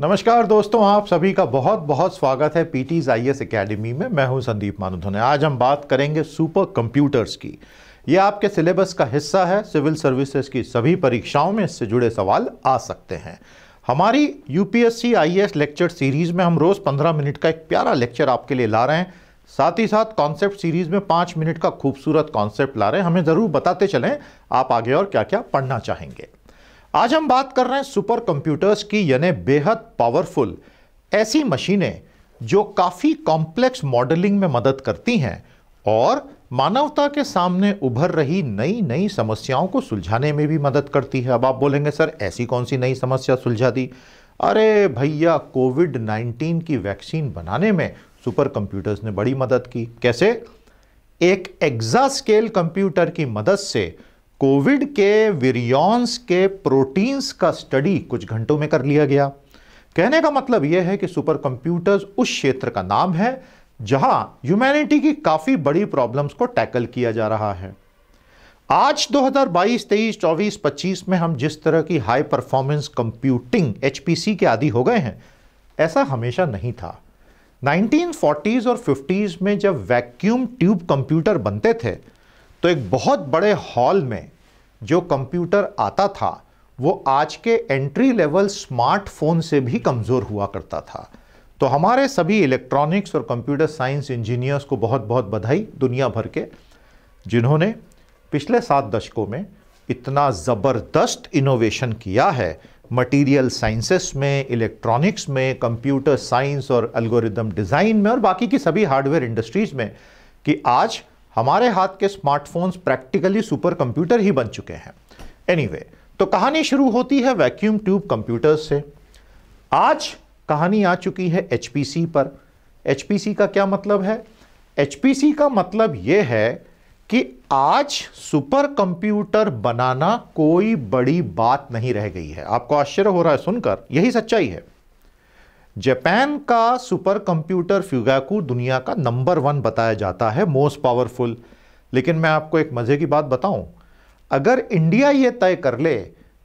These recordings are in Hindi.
नमस्कार दोस्तों आप सभी का बहुत बहुत स्वागत है पीटीज एस एकेडमी में मैं हूं संदीप मानुधन आज हम बात करेंगे सुपर कंप्यूटर्स की ये आपके सिलेबस का हिस्सा है सिविल सर्विसेज की सभी परीक्षाओं में इससे जुड़े सवाल आ सकते हैं हमारी यूपीएससी आईएएस लेक्चर सीरीज में हम रोज़ पंद्रह मिनट का एक प्यारा लेक्चर आपके लिए ला रहे हैं साथ ही साथ कॉन्सेप्ट सीरीज में पाँच मिनट का खूबसूरत कॉन्सेप्ट ला रहे हैं हमें ज़रूर बताते चलें आप आगे और क्या क्या पढ़ना चाहेंगे आज हम बात कर रहे हैं सुपर कंप्यूटर्स की यानी बेहद पावरफुल ऐसी मशीनें जो काफ़ी कॉम्प्लेक्स मॉडलिंग में मदद करती हैं और मानवता के सामने उभर रही नई नई समस्याओं को सुलझाने में भी मदद करती है अब आप बोलेंगे सर ऐसी कौन सी नई समस्या सुलझा दी अरे भैया कोविड 19 की वैक्सीन बनाने में सुपर कंप्यूटर्स ने बड़ी मदद की कैसे एक एग्जा स्केल कंप्यूटर की मदद से कोविड के वीरियॉन्स के प्रोटीन्स का स्टडी कुछ घंटों में कर लिया गया कहने का मतलब यह है कि सुपर कंप्यूटर्स उस क्षेत्र का नाम है जहां ह्यूमैनिटी की काफ़ी बड़ी प्रॉब्लम्स को टैकल किया जा रहा है आज 2022, 23, 24, 25 में हम जिस तरह की हाई परफॉर्मेंस कंप्यूटिंग एच के आदि हो गए हैं ऐसा हमेशा नहीं था 1940s और 50s में जब वैक्यूम ट्यूब कंप्यूटर बनते थे तो एक बहुत बड़े हॉल में जो कंप्यूटर आता था वो आज के एंट्री लेवल स्मार्टफोन से भी कमज़ोर हुआ करता था तो हमारे सभी इलेक्ट्रॉनिक्स और कंप्यूटर साइंस इंजीनियर्स को बहुत बहुत बधाई दुनिया भर के जिन्होंने पिछले सात दशकों में इतना ज़बरदस्त इनोवेशन किया है मटेरियल साइंसेस में इलेक्ट्रॉनिक्स में कंप्यूटर साइंस और एल्गोरिदम डिज़ाइन में और बाकी की सभी हार्डवेयर इंडस्ट्रीज़ में कि आज हमारे हाथ के स्मार्टफोन्स प्रैक्टिकली सुपर कंप्यूटर ही बन चुके हैं एनीवे anyway, तो कहानी शुरू होती है वैक्यूम ट्यूब कंप्यूटर्स से आज कहानी आ चुकी है एच पर एच का क्या मतलब है एच का मतलब यह है कि आज सुपर कंप्यूटर बनाना कोई बड़ी बात नहीं रह गई है आपको आश्चर्य हो रहा है सुनकर यही सच्चाई है जापान का सुपर कंप्यूटर फ्यूगाकू दुनिया का नंबर वन बताया जाता है मोस्ट पावरफुल लेकिन मैं आपको एक मज़े की बात बताऊं अगर इंडिया ये तय कर ले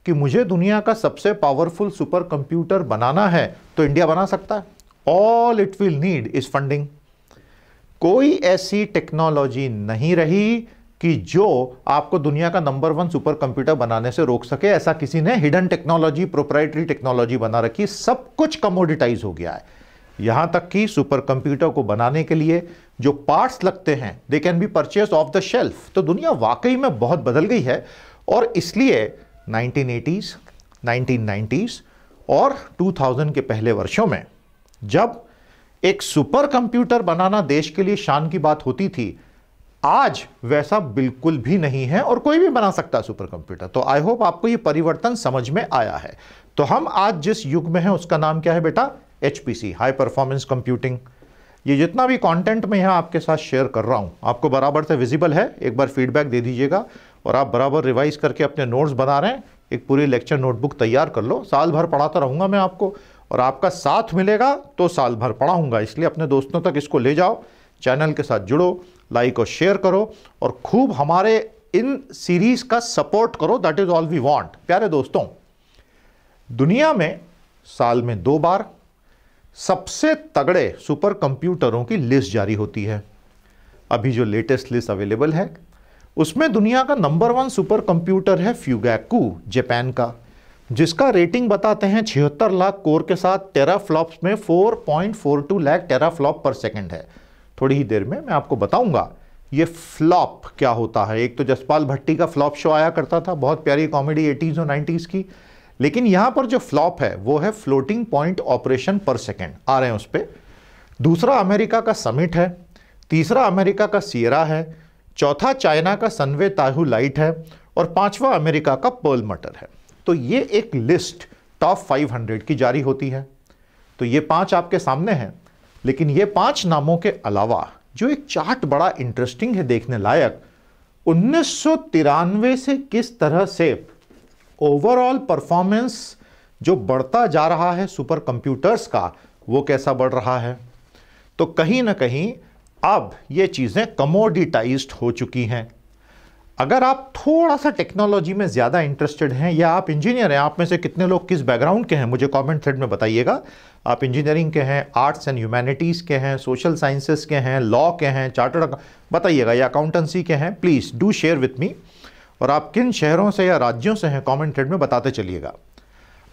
कि मुझे दुनिया का सबसे पावरफुल सुपर कंप्यूटर बनाना है तो इंडिया बना सकता है all it will need is funding कोई ऐसी टेक्नोलॉजी नहीं रही कि जो आपको दुनिया का नंबर वन सुपर कंप्यूटर बनाने से रोक सके ऐसा किसी ने हिडन टेक्नोलॉजी प्रोप्राइटरी टेक्नोलॉजी बना रखी सब कुछ कमोडिटाइज हो गया है यहां तक कि सुपर कंप्यूटर को बनाने के लिए जो पार्ट्स लगते हैं they can be purchase off the shelf तो दुनिया वाकई में बहुत बदल गई है और इसलिए नाइनटीन एटीज और टू के पहले वर्षों में जब एक सुपर कंप्यूटर बनाना देश के लिए शान की बात होती थी आज वैसा बिल्कुल भी नहीं है और कोई भी बना सकता है सुपर कंप्यूटर तो आई होप आपको ये परिवर्तन समझ में आया है तो हम आज जिस युग में हैं उसका नाम क्या है बेटा एच हाई परफॉर्मेंस कंप्यूटिंग ये जितना भी कंटेंट मैं यहाँ आपके साथ शेयर कर रहा हूँ आपको बराबर से विजिबल है एक बार फीडबैक दे दीजिएगा और आप बराबर रिवाइज करके अपने नोट्स बना रहे हैं एक पूरी लेक्चर नोटबुक तैयार कर लो साल भर पढ़ाता रहूँगा मैं आपको और आपका साथ मिलेगा तो साल भर पढ़ाऊँगा इसलिए अपने दोस्तों तक इसको ले जाओ चैनल के साथ जुड़ो लाइक और शेयर करो और खूब हमारे इन सीरीज़ का सपोर्ट करो that is all we want प्यारे दोस्तों दुनिया में साल में दो बार सबसे तगड़े सुपर कंप्यूटरों की लिस्ट जारी होती है अभी जो लेटेस्ट लिस्ट अवेलेबल है उसमें दुनिया का नंबर वन सुपर कंप्यूटर है फ्यूगैकू जापान का जिसका रेटिंग बताते हैं छिहत्तर लाख कोर के साथ टेरा फ्लॉप्स में 4.42 lakh teraflop per second है थोड़ी ही देर में मैं आपको बताऊंगा ये फ्लॉप क्या होता है एक तो जसपाल भट्टी का फ्लॉप शो आया करता था बहुत प्यारी कॉमेडी एटीज़ और नाइन्टीज़ की लेकिन यहां पर जो फ्लॉप है वो है floating point operation per second आ रहे हैं उस पर दूसरा अमेरिका का समिट है तीसरा अमेरिका का सियरा है चौथा चाइना का सनवे ताहू लाइट है और पांचवा अमेरिका का पर्ल मटर है तो ये एक लिस्ट टॉप 500 की जारी होती है तो ये पांच आपके सामने हैं लेकिन ये पांच नामों के अलावा जो एक चार्ट बड़ा इंटरेस्टिंग है देखने लायक उन्नीस से किस तरह से ओवरऑल परफॉर्मेंस जो बढ़ता जा रहा है सुपर कंप्यूटर्स का वो कैसा बढ़ रहा है तो कहीं ना कहीं अब ये चीज़ें कमोडिटाइज्ड हो चुकी हैं अगर आप थोड़ा सा टेक्नोलॉजी में ज़्यादा इंटरेस्टेड हैं या आप इंजीनियर हैं आप में से कितने लोग किस बैकग्राउंड के हैं मुझे कमेंट थ्रेड में बताइएगा आप इंजीनियरिंग के हैं आर्ट्स एंड ह्यूमैनिटीज़ के हैं सोशल साइंसेस के हैं लॉ के हैं चार्टर्ड बताइएगा या अकाउंटेंसी के हैं please do share with me और आप किन शहरों से या राज्यों से हैं कॉमेंट थ्रेड में बताते चलिएगा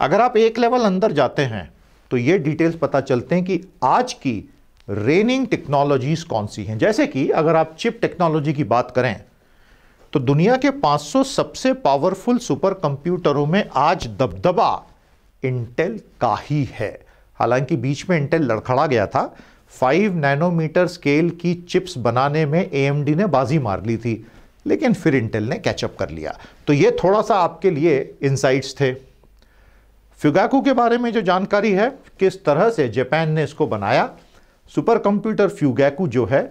अगर आप एक लेवल अंदर जाते हैं तो ये डिटेल्स पता चलते हैं कि आज की रेनिंग टेक्नोलॉजीज़ कौन सी हैं जैसे कि अगर आप चिप टेक्नोलॉजी की बात करें तो दुनिया के 500 सबसे पावरफुल सुपर कंप्यूटरों में आज दबदबा इंटेल का ही है हालांकि बीच में इंटेल लड़खड़ा गया था 5 नैनोमीटर स्केल की चिप्स बनाने में एएमडी ने बाजी मार ली थी लेकिन फिर इंटेल ने कैचअप कर लिया तो ये थोड़ा सा आपके लिए इंसाइट्स थे फ्यूगाकू के बारे में जो जानकारी है किस तरह से जापान ने इसको बनाया सुपर कंप्यूटर फ्यूगैकू जो है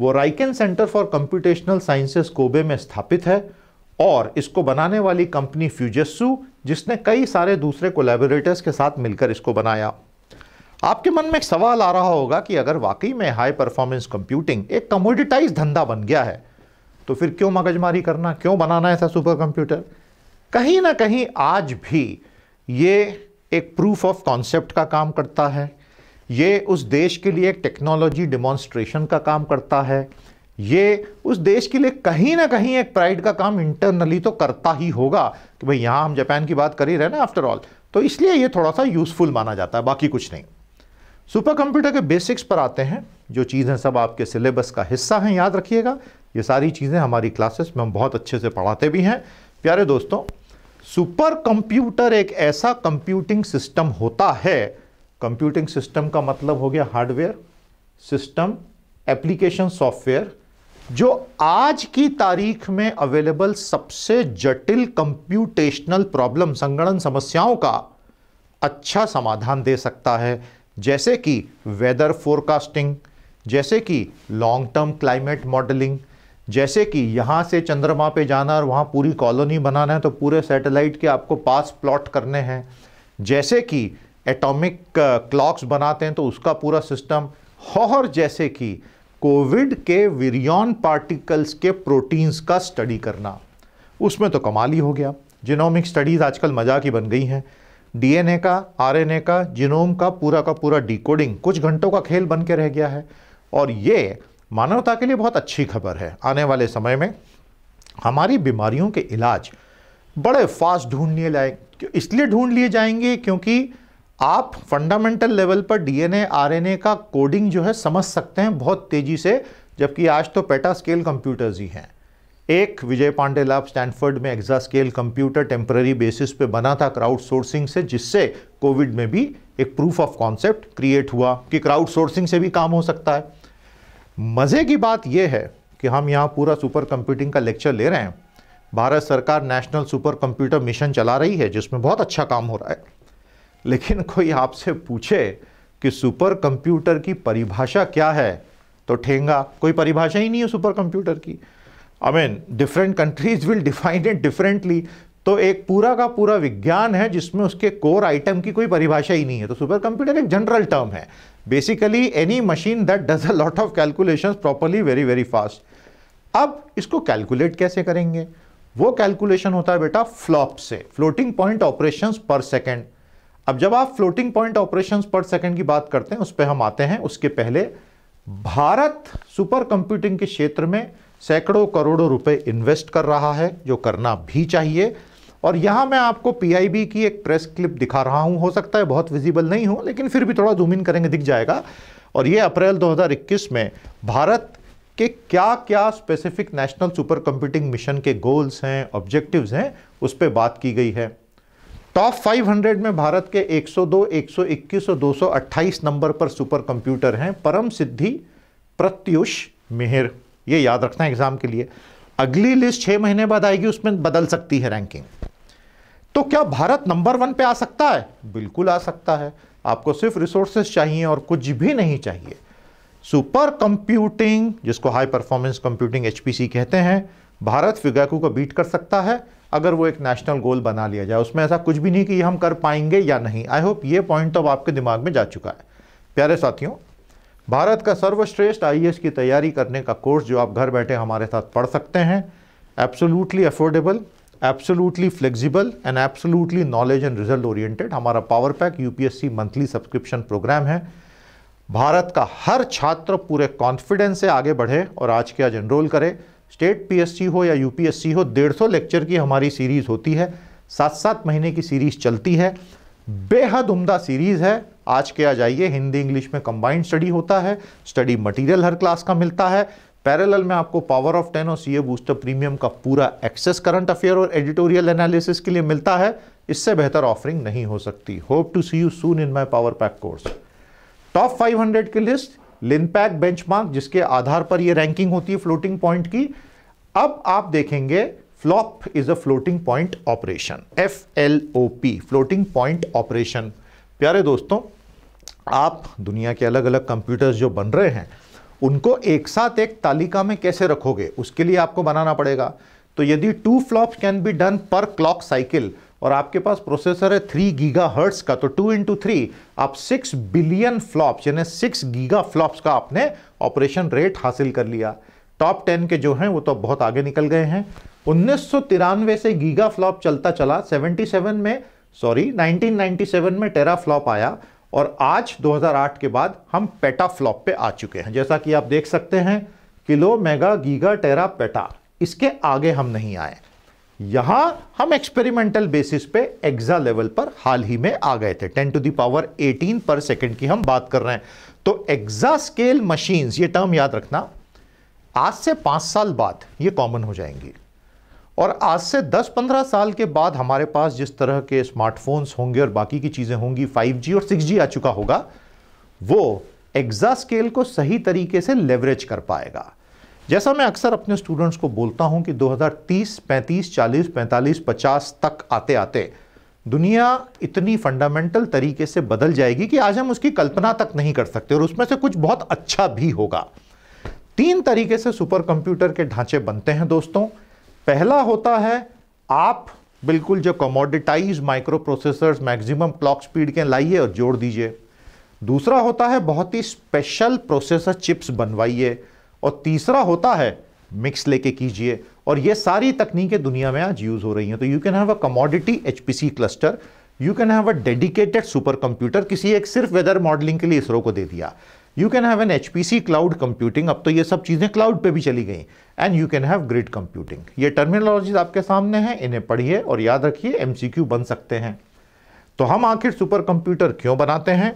वो Riken center for computational sciences Kobe में स्थापित है और इसको बनाने वाली कंपनी फ्यूजस्सू जिसने कई सारे दूसरे कोलेबोरेटर्स के साथ मिलकर इसको बनाया आपके मन में एक सवाल आ रहा होगा कि अगर वाकई में हाई परफॉर्मेंस कंप्यूटिंग एक कमोडिटाइज धंधा बन गया है तो फिर क्यों मगजमारी करना क्यों बनाना ऐसा सुपर कंप्यूटर कहीं ना कहीं आज भी ये एक प्रूफ ऑफ कॉन्सेप्ट का काम करता है ये उस देश के लिए एक टेक्नोलॉजी डिमॉन्स्ट्रेशन का काम करता है ये उस देश के लिए कहीं ना कहीं एक प्राइड का काम इंटरनली तो करता ही होगा कि भाई यहाँ हम जापान की बात कर ही रहे ना आफ्टर ऑल तो इसलिए ये थोड़ा सा यूज़फुल माना जाता है बाकी कुछ नहीं सुपर कंप्यूटर के बेसिक्स पर आते हैं जो चीज़ें सब आपके सिलेबस का हिस्सा हैं याद रखिएगा ये सारी चीज़ें हमारी क्लासेस में हम बहुत अच्छे से पढ़ाते भी हैं प्यारे दोस्तों सुपर कंप्यूटर एक ऐसा कंप्यूटिंग सिस्टम होता है कंप्यूटिंग सिस्टम का मतलब हो गया हार्डवेयर सिस्टम एप्लीकेशन सॉफ्टवेयर जो आज की तारीख में अवेलेबल सबसे जटिल कंप्यूटेशनल प्रॉब्लम संगणन समस्याओं का अच्छा समाधान दे सकता है जैसे कि वेदर फोरकास्टिंग जैसे कि लॉन्ग टर्म क्लाइमेट मॉडलिंग जैसे कि यहाँ से चंद्रमा पे जाना और वहाँ पूरी कॉलोनी बनाना है तो पूरे सैटेलाइट के आपको पास प्लॉट करने हैं जैसे कि एटॉमिक क्लॉक्स uh, बनाते हैं तो उसका पूरा सिस्टम और जैसे कि कोविड के विरियन पार्टिकल्स के प्रोटीन्स का स्टडी करना उसमें तो कमाल ही हो गया जिनोमिक स्टडीज़ आजकल मजाक ही बन गई हैं डीएनए का आरएनए का जिनोम का पूरा का पूरा डिकोडिंग कुछ घंटों का खेल बन के रह गया है और ये मानवता के लिए बहुत अच्छी खबर है आने वाले समय में हमारी बीमारियों के इलाज बड़े फास्ट ढूंढने लायक इसलिए ढूंढ लिए जाएंगे क्योंकि आप फंडामेंटल लेवल पर डीएनए आरएनए का कोडिंग जो है समझ सकते हैं बहुत तेज़ी से जबकि आज तो पेटा स्केल कंप्यूटर्स ही हैं एक विजय पांडे लैब स्टैंडफर्ड में exascale computer temporary basis पे बना था क्राउड सोर्सिंग से जिससे कोविड में भी एक प्रूफ ऑफ कॉन्सेप्ट क्रिएट हुआ कि क्राउड सोर्सिंग से भी काम हो सकता है मज़े की बात यह है कि हम यहाँ पूरा सुपर कंप्यूटिंग का लेक्चर ले रहे हैं भारत सरकार नेशनल सुपर कंप्यूटर मिशन चला रही है जिसमें बहुत अच्छा काम हो रहा है लेकिन कोई आपसे पूछे कि सुपर कंप्यूटर की परिभाषा क्या है तो ठेंगा कोई परिभाषा ही नहीं है सुपर कंप्यूटर की I mean different countries will define it differently तो एक पूरा का पूरा विज्ञान है जिसमें उसके कोर आइटम की कोई परिभाषा ही नहीं है तो सुपर कंप्यूटर एक जनरल टर्म है basically any machine that does a lot of calculation properly very very fast अब इसको कैलकुलेट कैसे करेंगे वो कैलकुलेशन होता है बेटा फ्लॉप से floating point operations per second अब जब आप floating point operation per second की बात करते हैं उस पर हम आते हैं उसके पहले भारत सुपर कंप्यूटिंग के क्षेत्र में सैकड़ों करोड़ों रुपए इन्वेस्ट कर रहा है जो करना भी चाहिए और यहाँ मैं आपको पीआईबी की एक प्रेस क्लिप दिखा रहा हूँ हो सकता है बहुत विजिबल नहीं हो लेकिन फिर भी थोड़ा जूम इन करेंगे दिख जाएगा और ये अप्रैल 2021 में भारत के क्या क्या specific national supercomputing mission के गोल्स हैं ऑब्जेक्टिव्स हैं उस पर बात की गई है टॉप 500 में भारत के 102, 121 और 228 नंबर पर सुपर कंप्यूटर हैं परम सिद्धि प्रत्युष मेहर ये याद रखना एग्जाम के लिए अगली लिस्ट छह महीने बाद आएगी उसमें बदल सकती है रैंकिंग तो क्या भारत नंबर वन पे आ सकता है बिल्कुल आ सकता है आपको सिर्फ रिसोर्सेज चाहिए और कुछ भी नहीं चाहिए सुपर कंप्यूटिंग जिसको हाई परफॉर्मेंस कंप्यूटिंग एचपीसी कहते हैं भारत फिगैकू को बीट कर सकता है अगर वो एक नेशनल गोल बना लिया जाए उसमें ऐसा कुछ भी नहीं कि हम कर पाएंगे या नहीं आई होप ये पॉइंट तो अब आपके दिमाग में जा चुका है प्यारे साथियों भारत का सर्वश्रेष्ठ आई e की तैयारी करने का कोर्स जो आप घर बैठे हमारे साथ पढ़ सकते हैं absolutely affordable absolutely flexible and absolutely knowledge and result oriented हमारा power pack UPSC monthly subscription program है भारत का हर छात्र पूरे कॉन्फिडेंस से आगे बढ़े और आज के आज एनरोल करे स्टेट पीएससी हो या यूपीएससी हो डेढ़ सौ लेक्चर की हमारी सीरीज़ होती है सात सात महीने की सीरीज़ चलती है बेहद उम्दा सीरीज़ है आज के आ जाइए हिंदी इंग्लिश में कंबाइंड स्टडी होता है स्टडी मटेरियल हर क्लास का मिलता है पैरेलल में आपको पावर ऑफ टेन और सीए बूस्टर प्रीमियम का पूरा एक्सेस करंट अफेयर और एडिटोरियल एनालिसिस के लिए मिलता है इससे बेहतर ऑफरिंग नहीं हो सकती hope to see you soon in my power pack course top 500 की लिस्ट लिनपैक बेंचमार्क जिसके आधार पर ये रैंकिंग होती है फ्लोटिंग पॉइंट की अब आप देखेंगे flop is a floating point operation F L O P floating point operation प्यारे दोस्तों आप दुनिया के अलग अलग कंप्यूटर्स जो बन रहे हैं उनको एक साथ एक तालिका में कैसे रखोगे उसके लिए आपको बनाना पड़ेगा तो यदि two flop can be done per clock cycle और आपके पास प्रोसेसर है थ्री गीगा हर्ट्स का तो टू इंटू थ्री आप सिक्स बिलियन फ्लॉप्स यानी सिक्स गीगा फ्लॉप्स का आपने ऑपरेशन रेट हासिल कर लिया टॉप टेन के जो हैं वो तो बहुत आगे निकल गए हैं उन्नीस से गीगा फ्लॉप चलता चला 77 में सॉरी 1997 में टेरा फ्लॉप आया और आज 2008 के बाद हम पेटा फ्लॉप पे आ चुके हैं जैसा कि आप देख सकते हैं kilo mega giga tera peta इसके आगे हम नहीं आए यहां हम एक्सपेरिमेंटल बेसिस पे एग्जा लेवल पर हाल ही में आ गए थे 10 टू दी पावर 18 पर सेकंड की हम बात कर रहे हैं तो एग्जा स्केल मशीन्स ये टर्म याद रखना आज से पांच साल बाद ये कॉमन हो जाएंगी और आज से 10-15 साल के बाद हमारे पास जिस तरह के स्मार्टफोन्स होंगे और बाकी की चीज़ें होंगी 5G और 6G आ चुका होगा वो एग्जा स्केल को सही तरीके से लेवरेज कर पाएगा जैसा मैं अक्सर अपने स्टूडेंट्स को बोलता हूं कि 2030, 35, 40, 45, 50 तक आते आते दुनिया इतनी फंडामेंटल तरीके से बदल जाएगी कि आज हम उसकी कल्पना तक नहीं कर सकते और उसमें से कुछ बहुत अच्छा भी होगा तीन तरीके से सुपर कंप्यूटर के ढांचे बनते हैं दोस्तों पहला होता है आप बिल्कुल जो commoditize microprocessors maximum clock speed के लाइए और जोड़ दीजिए दूसरा होता है बहुत ही स्पेशल प्रोसेसर चिप्स बनवाइए और तीसरा होता है मिक्स लेके कीजिए और ये सारी तकनीकें दुनिया में आज यूज़ हो रही हैं तो you can have a commodity H cluster you can have a dedicated supercomputer किसी एक सिर्फ वेदर मॉडलिंग के लिए इसरो को दे दिया you can have an H cloud computing अब तो ये सब चीज़ें क्लाउड पे भी चली गई and you can have grid computing ये टर्मिनोलॉजीज आपके सामने हैं इन्हें पढ़िए और याद रखिए एमसीक्यू बन सकते हैं तो हम आखिर सुपर कंप्यूटर क्यों बनाते हैं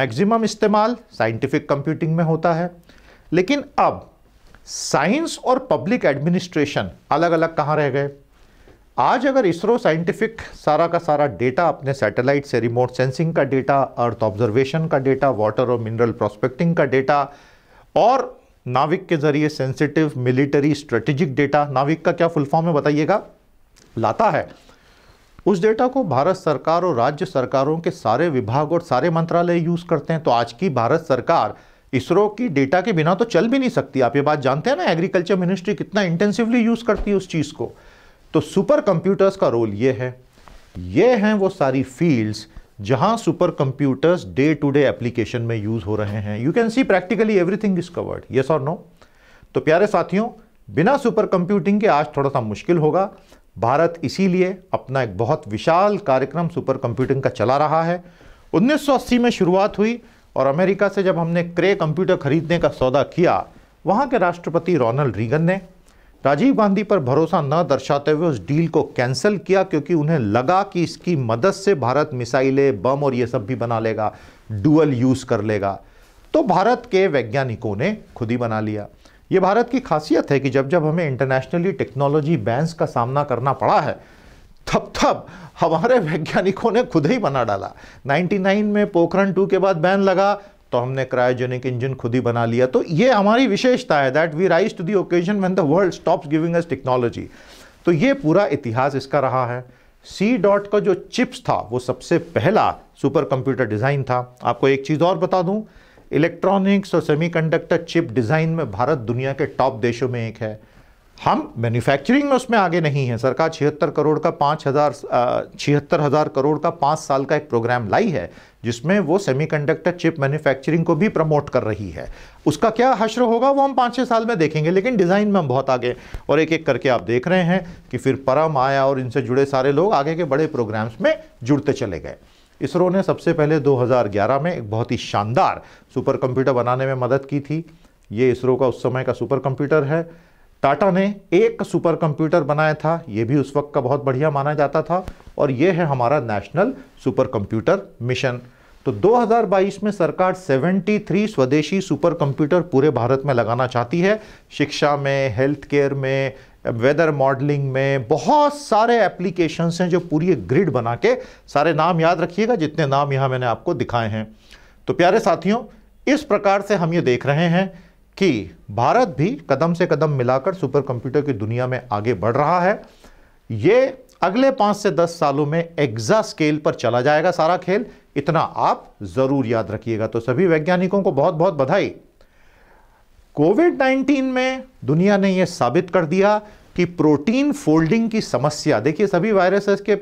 मैक्सिमम इस्तेमाल साइंटिफिक कंप्यूटिंग में होता है लेकिन अब साइंस और पब्लिक एडमिनिस्ट्रेशन अलग अलग कहाँ रह गए आज अगर इसरो साइंटिफिक सारा का सारा डेटा अपने सैटेलाइट से रिमोट सेंसिंग का डेटा अर्थ ऑब्जर्वेशन का डेटा वाटर और मिनरल प्रोस्पेक्टिंग का डेटा और नाविक के जरिए सेंसिटिव मिलिट्री स्ट्रेटेजिक डेटा नाविक का क्या फुल फॉर्म है बताइएगा लाता है उस डेटा को भारत सरकार और राज्य सरकारों के सारे विभाग और सारे मंत्रालय यूज़ करते हैं तो आज की भारत सरकार इसरो की डेटा के बिना तो चल भी नहीं सकती आप ये बात जानते हैं ना एग्रीकल्चर मिनिस्ट्री कितना इंटेंसिवली यूज़ करती है उस चीज़ को तो सुपर कंप्यूटर्स का रोल ये है ये हैं वो सारी फील्ड्स जहां supercomputers day to day application में यूज़ हो रहे हैं you can see practically everything is covered yes और नो तो प्यारे साथियों बिना सुपर कंप्यूटिंग के आज थोड़ा सा मुश्किल होगा भारत इसीलिए अपना एक बहुत विशाल कार्यक्रम सुपर कंप्यूटिंग का चला रहा है 1980 में शुरुआत हुई और अमेरिका से जब हमने क्रे कंप्यूटर खरीदने का सौदा किया वहाँ के राष्ट्रपति रोनल्ड रीगन ने राजीव गांधी पर भरोसा न दर्शाते हुए उस डील को कैंसिल किया क्योंकि उन्हें लगा कि इसकी मदद से भारत मिसाइलें बम और ये सब भी बना लेगा डुअल यूज़ कर लेगा तो भारत के वैज्ञानिकों ने खुद ही बना लिया ये भारत की खासियत है कि जब जब हमें इंटरनेशनली टेक्नोलॉजी बैंस का सामना करना पड़ा है थप थप हमारे वैज्ञानिकों ने खुद ही बना डाला 99 में पोखरण टू के बाद बैन लगा तो हमने क्रायोजेनिक इंजन खुद ही बना लिया तो ये हमारी विशेषता है that we rise to the occasion when the world stops giving us technology तो ये पूरा इतिहास इसका रहा है सी डॉट का जो चिप्स था वो सबसे पहला सुपर कंप्यूटर डिज़ाइन था आपको एक चीज़ और बता दूं इलेक्ट्रॉनिक्स और सेमीकंडक्टर चिप डिज़ाइन में भारत दुनिया के टॉप देशों में एक है हम मैन्युफैक्चरिंग में उसमें आगे नहीं है सरकार छिहत्तर करोड़ का पाँच हज़ार छिहत्तर हज़ार करोड़ का पाँच साल का एक प्रोग्राम लाई है जिसमें वो सेमीकंडक्टर चिप मैन्युफैक्चरिंग को भी प्रमोट कर रही है उसका क्या हश्र होगा वो हम पाँच छः साल में देखेंगे लेकिन डिज़ाइन में हम बहुत आगे और एक एक करके आप देख रहे हैं कि फिर परम आया और इनसे जुड़े सारे लोग आगे के बड़े प्रोग्राम्स में जुड़ते चले गए इसरो ने सबसे पहले 2011 में एक बहुत ही शानदार सुपर कंप्यूटर बनाने में मदद की थी ये इसरो का उस समय का सुपर कंप्यूटर है टाटा ने एक सुपर कंप्यूटर बनाया था ये भी उस वक्त का बहुत बढ़िया माना जाता था और ये है हमारा नेशनल सुपर कंप्यूटर मिशन तो 2022 में सरकार 73 स्वदेशी सुपर कंप्यूटर पूरे भारत में लगाना चाहती है शिक्षा में हेल्थ केयर में वेदर मॉडलिंग में बहुत सारे एप्लीकेशंस हैं जो पूरी ग्रिड बना के सारे नाम याद रखिएगा जितने नाम यहाँ मैंने आपको दिखाए हैं तो प्यारे साथियों इस प्रकार से हम ये देख रहे हैं कि भारत भी कदम से कदम मिलाकर सुपर कंप्यूटर की दुनिया में आगे बढ़ रहा है ये अगले पांच से दस सालों में एग्जा स्केल पर चला जाएगा सारा खेल इतना आप ज़रूर याद रखिएगा तो सभी वैज्ञानिकों को बहुत बहुत बधाई कोविड 19 में दुनिया ने यह साबित कर दिया कि प्रोटीन फोल्डिंग की समस्या देखिए सभी वायरसेस के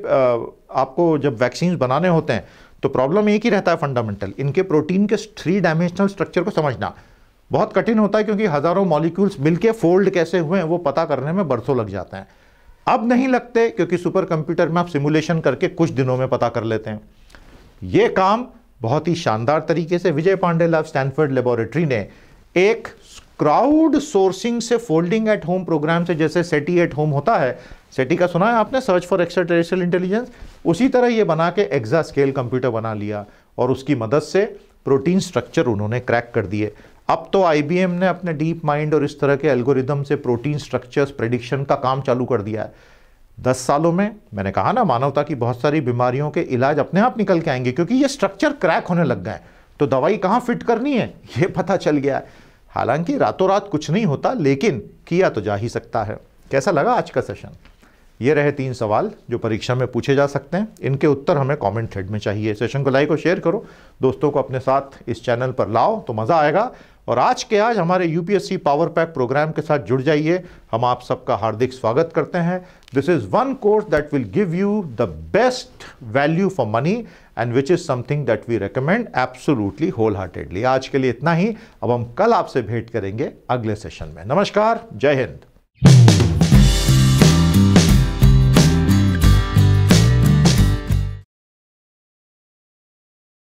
आपको जब वैक्सीन बनाने होते हैं तो प्रॉब्लम एक ही रहता है फंडामेंटल इनके प्रोटीन के थ्री डायमेंशनल स्ट्रक्चर को समझना बहुत कठिन होता है क्योंकि हज़ारों मॉलिक्यूल्स मिलके फोल्ड कैसे हुए हैं वो पता करने में बरसों लग जाते हैं अब नहीं लगते क्योंकि सुपर कंप्यूटर में आप सिमुलेशन करके कुछ दिनों में पता कर लेते हैं ये काम बहुत ही शानदार तरीके से Vijay Pande lab Stanford laboratory ने एक क्राउड सोर्सिंग से फोल्डिंग एट होम प्रोग्राम से जैसे सेटी एट होम होता है सेटी का सुना है आपने सर्च फॉर एक्स्ट्रा इंटेलिजेंस उसी तरह ये बना के एग्जा स्केल कंप्यूटर बना लिया और उसकी मदद से प्रोटीन स्ट्रक्चर उन्होंने क्रैक कर दिए अब तो आई ने अपने डीप माइंड और इस तरह के एल्गोरिदम से प्रोटीन स्ट्रक्चर्स प्रडिक्शन का काम चालू कर दिया है दस सालों में मैंने कहा ना मानवता की बहुत सारी बीमारियों के इलाज अपने आप निकल के आएंगे क्योंकि ये स्ट्रक्चर क्रैक होने लग गए तो दवाई कहाँ फिट करनी है ये पता चल गया है हालांकि रातों रात कुछ नहीं होता लेकिन किया तो जा ही सकता है कैसा लगा आज का सेशन ये रहे तीन सवाल जो परीक्षा में पूछे जा सकते हैं इनके उत्तर हमें कमेंट थ्रेड में चाहिए सेशन को लाइक और शेयर करो दोस्तों को अपने साथ इस चैनल पर लाओ तो मज़ा आएगा और आज के आज हमारे यूपीएससी पावर पैक प्रोग्राम के साथ जुड़ जाइए हम आप सबका हार्दिक स्वागत करते हैं this is one course that will give you the best value for money and which is something that we recommend absolutely wholeheartedly आज के लिए इतना ही अब हम कल आपसे भेंट करेंगे अगले सेशन में नमस्कार जय हिंद